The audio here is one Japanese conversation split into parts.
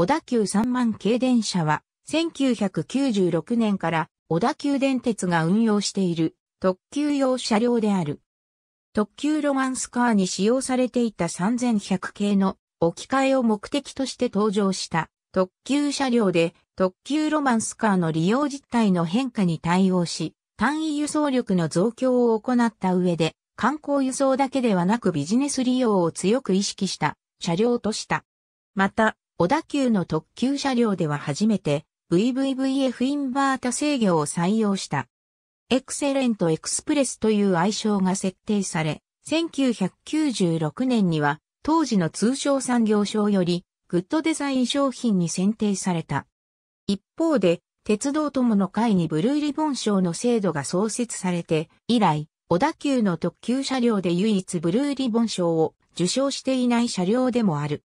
小田急3万系電車は、1996年から小田急電鉄が運用している特急用車両である。特急ロマンスカーに使用されていた3100系の置き換えを目的として登場した特急車両で特急ロマンスカーの利用実態の変化に対応し、単位輸送力の増強を行った上で、観光輸送だけではなくビジネス利用を強く意識した車両とした。また、小田急の特急車両では初めて VVVF インバータ制御を採用した。エクセレントエクスプレスという愛称が設定され、1996年には当時の通商産業省よりグッドデザイン商品に選定された。一方で、鉄道友の会にブルーリボン賞の制度が創設されて、以来、小田急の特急車両で唯一ブルーリボン賞を受賞していない車両でもある。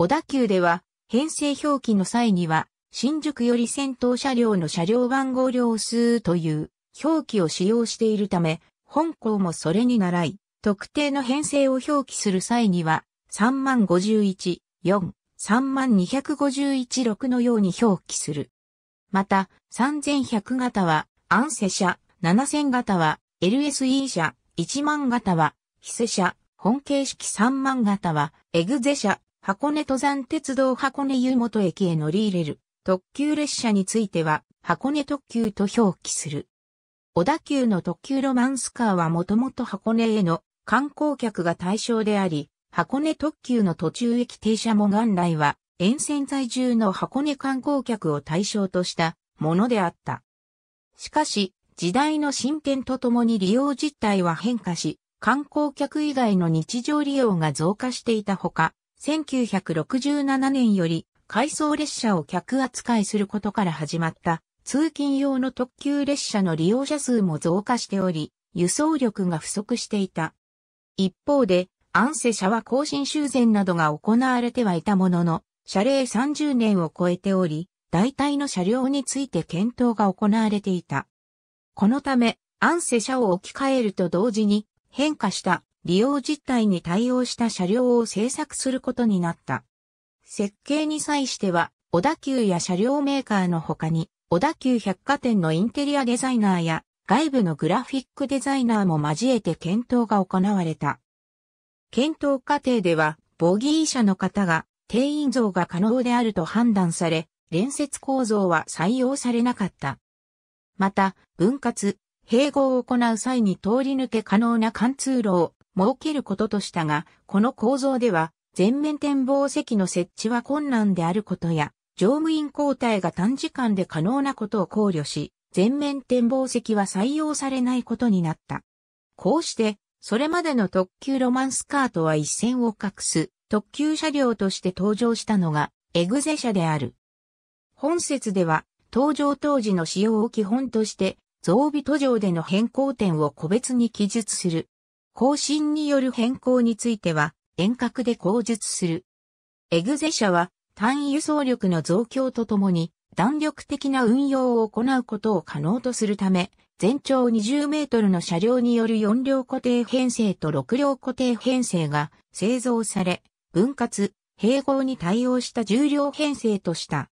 小田急では、編成表記の際には、新宿より先頭車両の車両番号両数という表記を使用しているため、本校もそれに習い、特定の編成を表記する際には、3万51、4、3万251、6のように表記する。また、3100型は、アンセ車、7000型は、LSE 車、1万型は、ヒセ車、本形式3万型は、エグゼ車、箱根登山鉄道箱根湯本駅へ乗り入れる特急列車については箱根特急と表記する。小田急の特急ロマンスカーはもともと箱根への観光客が対象であり、箱根特急の途中駅停車も元来は沿線在住の箱根観光客を対象としたものであった。しかし、時代の進展とともに利用実態は変化し、観光客以外の日常利用が増加していたほか、1967年より回送列車を客扱いすることから始まった通勤用の特急列車の利用者数も増加しており、輸送力が不足していた。一方で、安セ社は更新修繕などが行われてはいたものの、謝礼30年を超えており、大体の車両について検討が行われていた。このため、安セ社を置き換えると同時に変化した利用実態に対応した車両を製作することになった。設計に際しては、小田急や車両メーカーの他に、小田急百貨店のインテリアデザイナーや外部のグラフィックデザイナーも交えて検討が行われた。検討過程では、ボギー車の方が定員増が可能であると判断され、連接構造は採用されなかった。また、分割、併合を行う際に通り抜け可能な貫通路を設けることとしたが、この構造では、全面展望席の設置は困難であることや、乗務員交代が短時間で可能なことを考慮し、全面展望席は採用されないことになった。こうして、それまでの特急ロマンスカートは一線を画す特急車両として登場したのがエグゼ車である。本説では登場当時の使用を基本として増備途上での変更点を個別に記述する更新による変更については、遠隔で口述する。エグゼ社は、単位輸送力の増強とともに、弾力的な運用を行うことを可能とするため、全長20メートルの車両による4両固定編成と6両固定編成が製造され、分割、併合に対応した重量編成とした。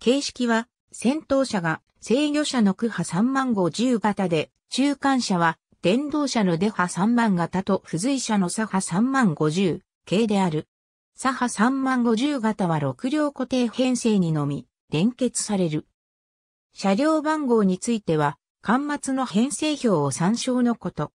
形式は、先頭車が制御車の区波3万号1 0型で、中間車は電動車のデハ3万型と付随車のサハ3万50系である。サハ3万50型は6両固定編成にのみ連結される。車両番号については、端末の編成表を参照のこと。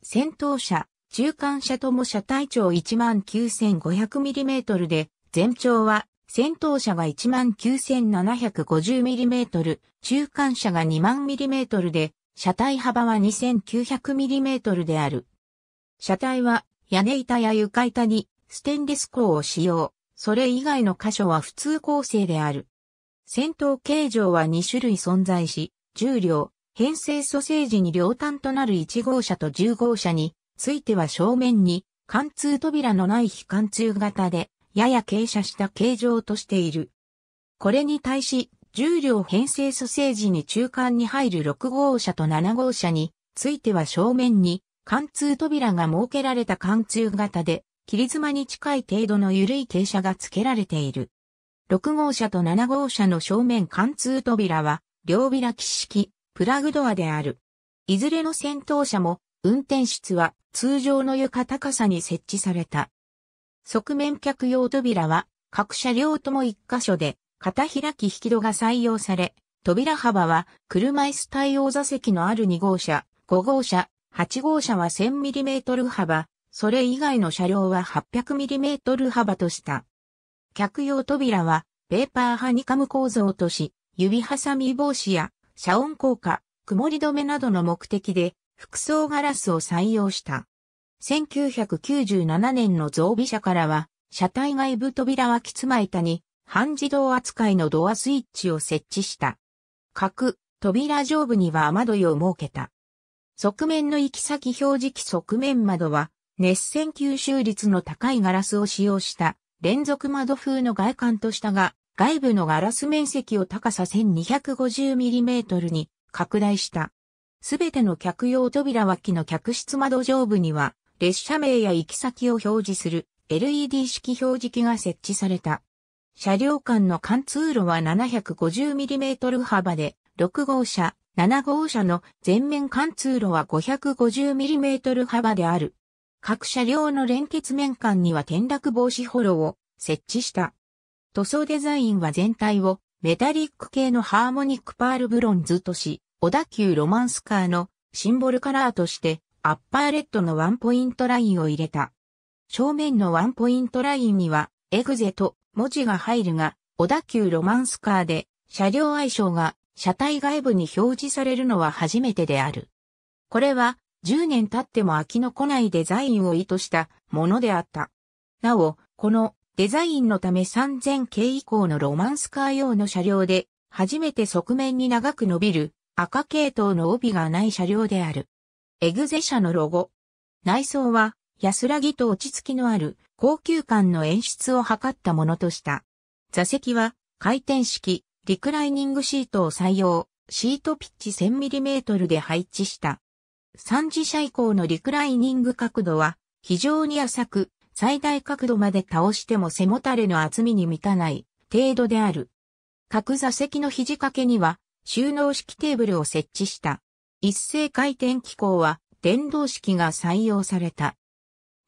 先頭車、中間車とも車体長 19,500mm で、全長は先頭車が 19,750mm、中間車が2万 mm で、車体幅は 2900mm である。車体は屋根板や床板にステンレス鋼を使用。それ以外の箇所は普通構成である。戦闘形状は2種類存在し、重量、編成蘇生時に両端となる1号車と10号車については正面に貫通扉のない非貫通型で、やや傾斜した形状としている。これに対し重量編成蘇生時に中間に入る6号車と7号車については正面に貫通扉が設けられた貫通型で、切妻に近い程度の緩い傾斜が付けられている。6号車と7号車の正面貫通扉は、両開き式、プラグドアである。いずれの先頭車も、運転室は通常の床高さに設置された。側面客用扉は、各車両とも1箇所で、片開き引き戸が採用され、扉幅は車椅子対応座席のある2号車、5号車、8号車は 1000mm 幅、それ以外の車両は 800mm 幅とした。客用扉はペーパーハニカム構造とし、指挟み防止や遮音効果、曇り止めなどの目的で、服装ガラスを採用した。1997年の増備車からは、車体外部扉はきつま板に、半自動扱いのドアスイッチを設置した。各扉上部には雨どいを設けた。側面の行き先表示器側面窓は、熱線吸収率の高いガラスを使用した連続窓風の外観としたが、外部のガラス面積を高さ 1250mm に拡大した。すべての客用扉脇の客室窓上部には、列車名や行き先を表示する LED 式表示器が設置された。車両間の貫通路は 750mm 幅で、6号車、7号車の全面貫通路は 550mm 幅である。各車両の連結面間には転落防止ホロを設置した。塗装デザインは全体をメタリック系のハーモニックパールブロンズとし、小田急ロマンスカーのシンボルカラーとしてアッパーレッドのワンポイントラインを入れた。正面のワンポイントラインにはエグゼと文字が入るが、小田急ロマンスカーで車両愛称が車体外部に表示されるのは初めてである。これは10年経っても飽きの来ないデザインを意図したものであった。なお、このデザインのため3000系以降のロマンスカー用の車両で初めて側面に長く伸びる赤系統の帯がない車両である。エグゼ社のロゴ。内装は安らぎと落ち着きのある高級感の演出を図ったものとした。座席は回転式、リクライニングシートを採用、シートピッチ 1000mm で配置した。3次車以降のリクライニング角度は非常に浅く、最大角度まで倒しても背もたれの厚みに満たない程度である。各座席の肘掛けには収納式テーブルを設置した。一斉回転機構は電動式が採用された。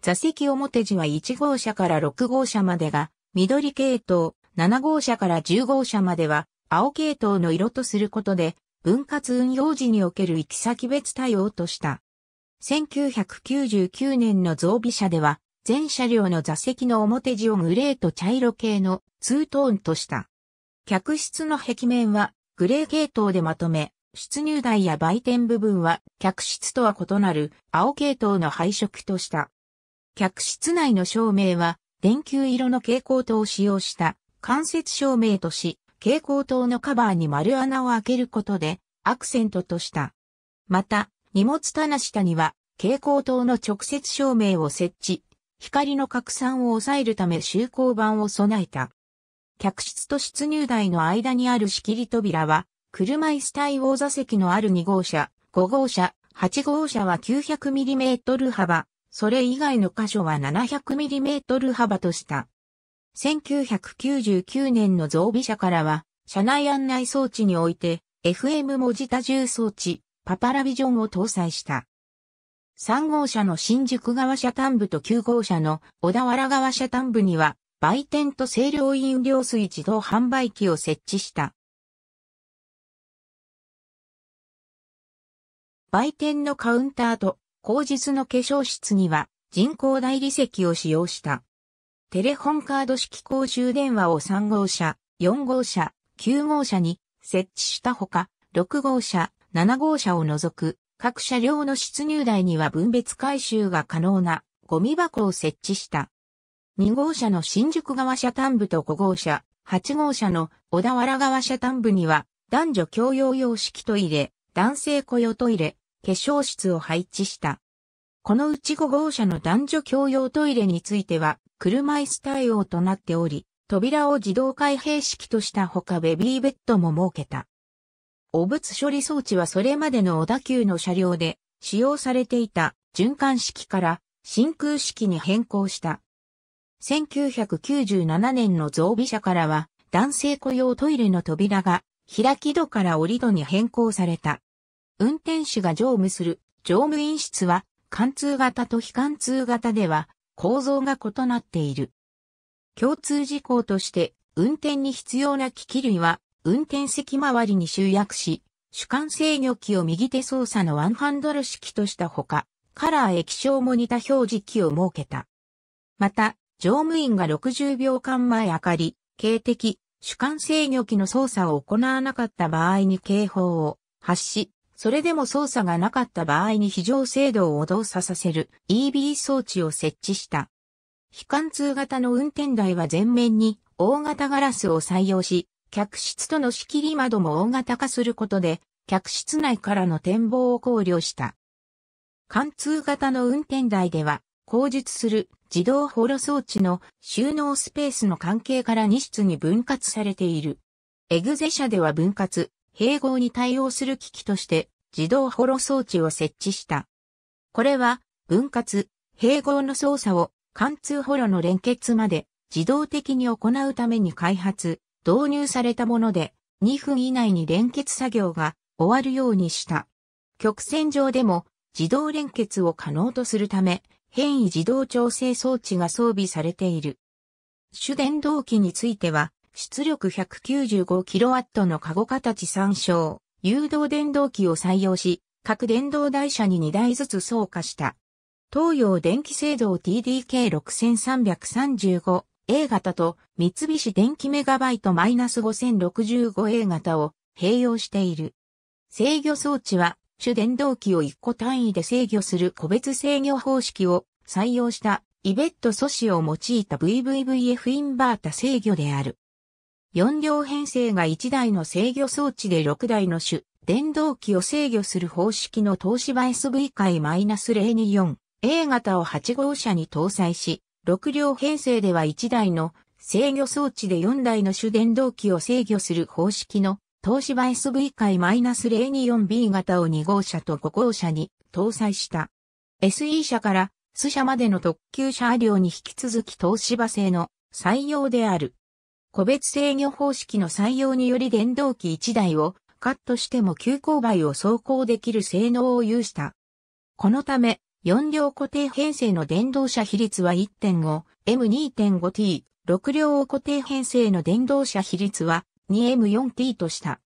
座席表地は1号車から6号車までが緑系統、7号車から10号車までは青系統の色とすることで、分割運用時における行き先別対応とした。1999年の増備車では、全車両の座席の表地をグレーと茶色系のツートーンとした。客室の壁面はグレー系統でまとめ、出入台や売店部分は客室とは異なる青系統の配色とした。客室内の照明は、電球色の蛍光灯を使用した間接照明とし、蛍光灯のカバーに丸穴を開けることでアクセントとした。また、荷物棚下には蛍光灯の直接照明を設置、光の拡散を抑えるため集光板を備えた。客室と出入台の間にある仕切り扉は、車椅子対応座席のある2号車、5号車、8号車は 900mm 幅、それ以外の箇所は 700mm 幅とした。1999年の増備車からは、車内案内装置において、FM 文字多重装置、パパラビジョンを搭載した。3号車の新宿側車端部と9号車の小田原側車端部には、売店と清涼飲料水自動販売機を設置した。売店のカウンターと後日の化粧室には人工大理石を使用した。テレホンカード式公衆電話を3号車、4号車、9号車に設置したほか、6号車、7号車を除く各車両の出入台には分別回収が可能なゴミ箱を設置した。2号車の新宿側車端部と5号車、8号車の小田原側車端部には男女共用用式トイレ、男性雇用トイレ、化粧室を配置した。このうち5号車の男女共用トイレについては、車椅子対応となっており、扉を自動開閉式としたほかベビーベッドも設けた。汚物処理装置はそれまでの小田急の車両で使用されていた循環式から真空式に変更した。1997年の増備車からは男性雇用トイレの扉が開き戸から折り戸に変更された。運転手が乗務する乗務員室は貫通型と非貫通型では構造が異なっている。共通事項として運転に必要な機器類は運転席周りに集約し、主管制御機を右手操作のワンハンドル式としたほか、カラー液晶モニタ表示機を設けた。また、乗務員が60秒間前明かり、警笛、主管制御機の操作を行わなかった場合に警報を発し、それでも操作がなかった場合に非常制度を動作させる EB 装置を設置した。非貫通型の運転台は前面に大型ガラスを採用し、客室との仕切り窓も大型化することで、客室内からの展望を考慮した。貫通型の運転台では、後述する自動ホロ装置の収納スペースの関係から2室に分割されている。エグゼ社では分割、併合に対応する機器として自動ホロ装置を設置した。これは分割、併合の操作を貫通ホロの連結まで自動的に行うために開発、導入されたもので2分以内に連結作業が終わるようにした。曲線上でも自動連結を可能とするため変異自動調整装置が装備されている。主電動機については出力 195kW のカゴ形参照、誘導電動機を採用し、各電動台車に2台ずつ装加した。東洋電気製造 TDK6335 A 型と三菱電機メガバイト -5065A 型を併用している。制御装置は主電動機を1個単位で制御する個別制御方式を採用したイベット素子を用いた VVVF インバータ制御である。4両編成が1台の制御装置で6台の種、電動機を制御する方式の東芝 SV 回 -024A 型を8号車に搭載し、6両編成では1台の制御装置で4台の主電動機を制御する方式の東芝 SV 回 -024B 型を2号車と5号車に搭載した。SE 車からス車までの特急車両に引き続き東芝製の採用である。個別制御方式の採用により電動機1台をカットしても急勾配を走行できる性能を有した。このため、4両固定編成の電動車比率は1.5、M2.5T、6両固定編成の電動車比率は 2M4T とした。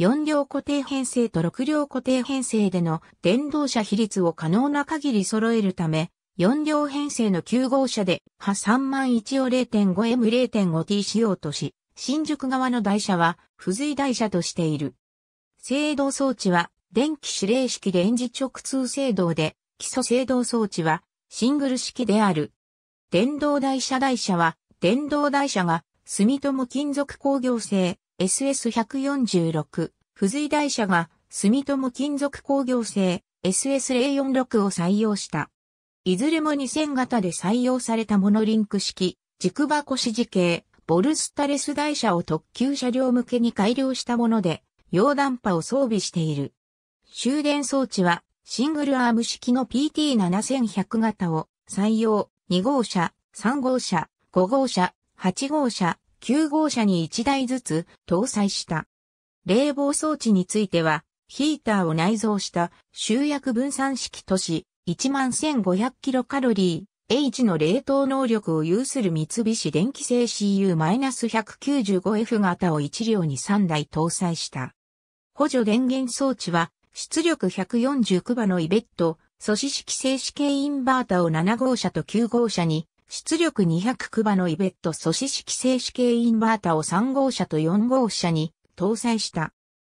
4両固定編成と6両固定編成での電動車比率を可能な限り揃えるため、4両編成の9号車で、波3万1を 0.5M0.5T 仕様とし、新宿側の台車は、付随台車としている。制動装置は、電気指令式で演ンジ直通制動で、基礎制動装置は、シングル式である。電動台車台車は、電動台車が、住友金属工業製 SS146、付随台車が、住友金属工業製 SS046 を採用した。いずれも2000型で採用されたモノリンク式、軸箱指示系、ボルスタレス台車を特急車両向けに改良したもので、溶断波を装備している。終電装置は、シングルアーム式の PT7100 型を採用、2号車、3号車、5号車、8号車、9号車に1台ずつ搭載した。冷房装置については、ヒーターを内蔵した集約分散式都市11,500キロカロリー、H の冷凍能力を有する三菱電機製 CU-195F 型を1両に3台搭載した。補助電源装置は、出力140クバのイベット、素子式静止系インバータを7号車と9号車に、出力200馬のイベット素子式静止系インバータを3号車と4号車に搭載した。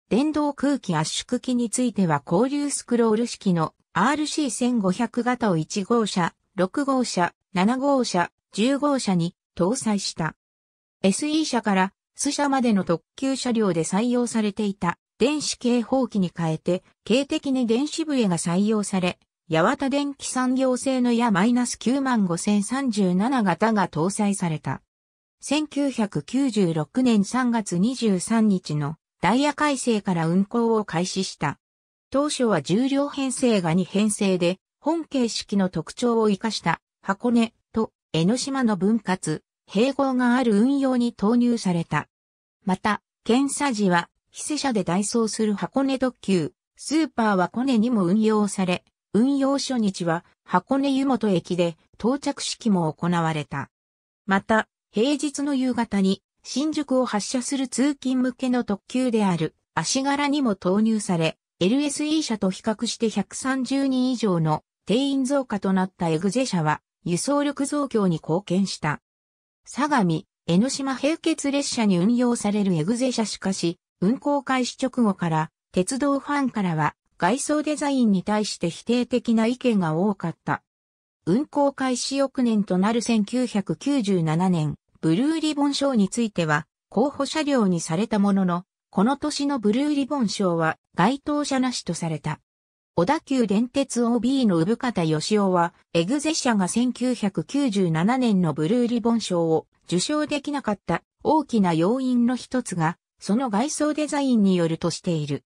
電動空気圧縮機については交流スクロール式の RC1500 型を1号車、6号車、7号車、10号車に搭載した。SE 車からス車までの特急車両で採用されていた電子警報器に変えて、警的に電子笛が採用され、八幡電機産業製のや -95037 型が搭載された。1996年3月23日のダイヤ改正から運行を開始した。当初は重量編成が2編成で、本形式の特徴を生かした箱根と江ノ島の分割、併合がある運用に投入された。また、検査時は、非施車で代走する箱根特急、スーパーはコネにも運用され、運用初日は箱根湯本駅で到着式も行われた。また、平日の夕方に新宿を発車する通勤向けの特急である足柄にも投入され、LSE 社と比較して130人以上の定員増加となったエグゼ社は輸送力増強に貢献した。相模、江ノ島並結列車に運用されるエグゼ車しかし、運行開始直後から鉄道ファンからは外装デザインに対して否定的な意見が多かった。運行開始翌年となる1997年、ブルーリボン賞については候補車両にされたものの、この年のブルーリボン賞は該当者なしとされた。小田急電鉄 OB の産方義雄は、エグゼ社が1997年のブルーリボン賞を受賞できなかった大きな要因の一つが、その外装デザインによるとしている。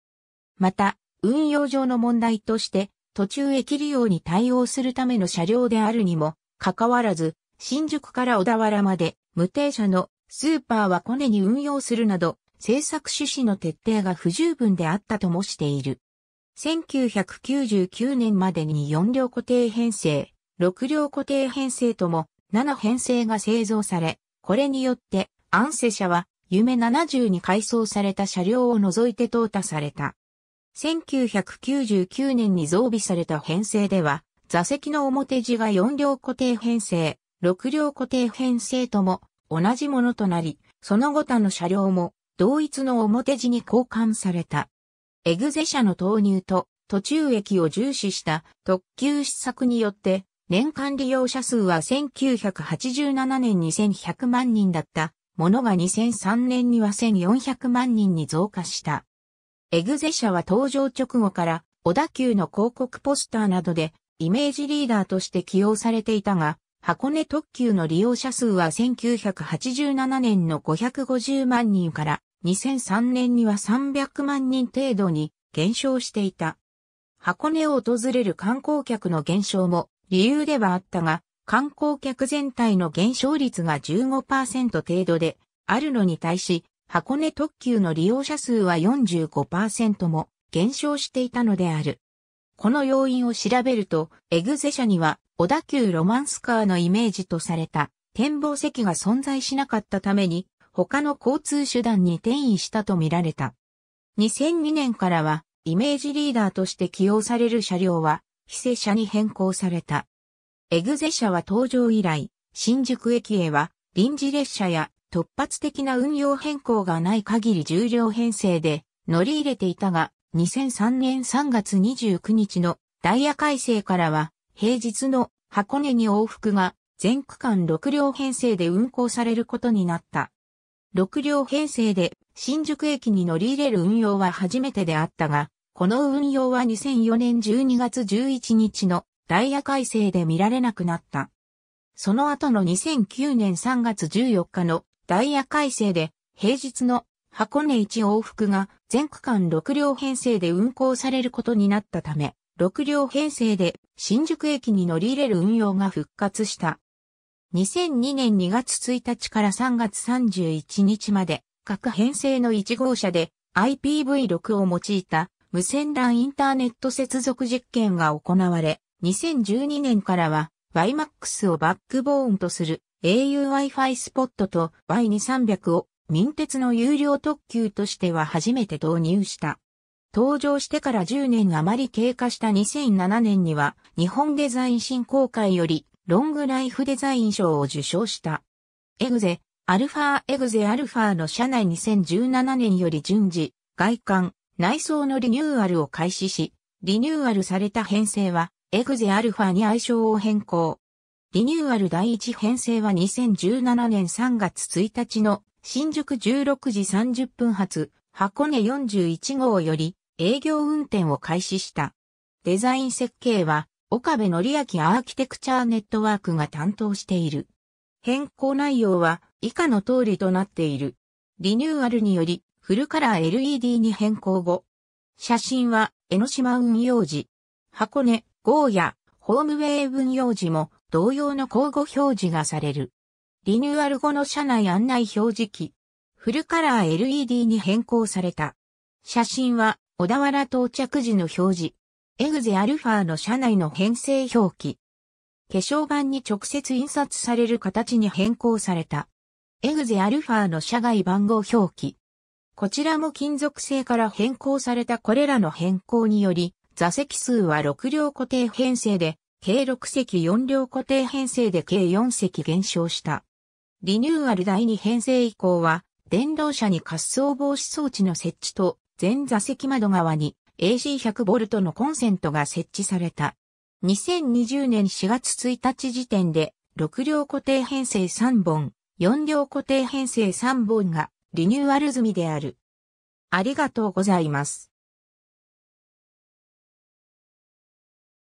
また、運用上の問題として、途中駅利用に対応するための車両であるにも、かかわらず、新宿から小田原まで、無停車のスーパーはコネに運用するなど、制作趣旨の徹底が不十分であったともしている。1999年までに4両固定編成、6両固定編成とも7編成が製造され、これによってアンセ社は夢70に改装された車両を除いて淘汰された。1999年に増備された編成では、座席の表地が4両固定編成、6両固定編成とも同じものとなり、その後他の車両も同一の表地に交換された。エグゼ社の投入と途中駅を重視した特急施策によって、年間利用者数は1987年に1100万人だったものが2003年には1400万人に増加した。エグゼ社は登場直後から小田急の広告ポスターなどでイメージリーダーとして起用されていたが、箱根特急の利用者数は1987年の550万人から2003年には300万人程度に減少していた。箱根を訪れる観光客の減少も理由ではあったが、観光客全体の減少率が15%程度であるのに対し、箱根特急の利用者数は45%も減少していたのである。この要因を調べると、エグゼ社には小田急ロマンスカーのイメージとされた展望席が存在しなかったために他の交通手段に転移したとみられた。2002年からはイメージリーダーとして起用される車両は、非正車に変更された。エグゼ車は登場以来、新宿駅へは臨時列車や突発的な運用変更がない限り重量編成で乗り入れていたが、2003年3月29日のダイヤ改正からは、平日の箱根に往復が全区間6両編成で運行されることになった。6両編成で新宿駅に乗り入れる運用は初めてであったが、この運用は2004年12月11日のダイヤ改正で見られなくなった。その後の2009年3月14日のダイヤ改正で平日の箱根一往復が全区間6両編成で運行されることになったため、6両編成で新宿駅に乗り入れる運用が復活した。2002年2月1日から3月31日まで、各編成の1号車で IPv6 を用いた無線 LAN インターネット接続実験が行われ、2012年からは YMAX をバックボーンとする auWi-Fi スポットと Y2300 を民鉄の有料特急としては初めて導入した。登場してから10年余り経過した2007年には日本デザイン振興会よりロングライフデザイン賞を受賞した。エグゼ、アルファエグゼアルファの社内2017年より順次、外観、内装のリニューアルを開始し、リニューアルされた編成は、エグゼアルファに愛称を変更。リニューアル第一編成は2017年3月1日の新宿16時30分発、箱根41号より営業運転を開始した。デザイン設計は岡部則明アーキテクチャーネットワークが担当している。変更内容は以下の通りとなっている。リニューアルによりフルカラー LED に変更後、写真は江ノ島運用時、箱根、ゴーヤ、ホームウェイ運用時も同様の交互表示がされる。リニューアル後の車内案内表示機、フルカラー LED に変更された。写真は小田原到着時の表示、エグゼアルファの社内の編成表記。化粧板に直接印刷される形に変更された。エグゼアルファの社外番号表記。こちらも金属製から変更されたこれらの変更により、座席数は6両固定編成で、計6席4両固定編成で計4席減少した。リニューアル第2編成以降は、電動車に滑走防止装置の設置と、全座席窓側に AC100V のコンセントが設置された。2020年4月1日時点で、6両固定編成3本、4両固定編成3本がリニューアル済みである。ありがとうございます。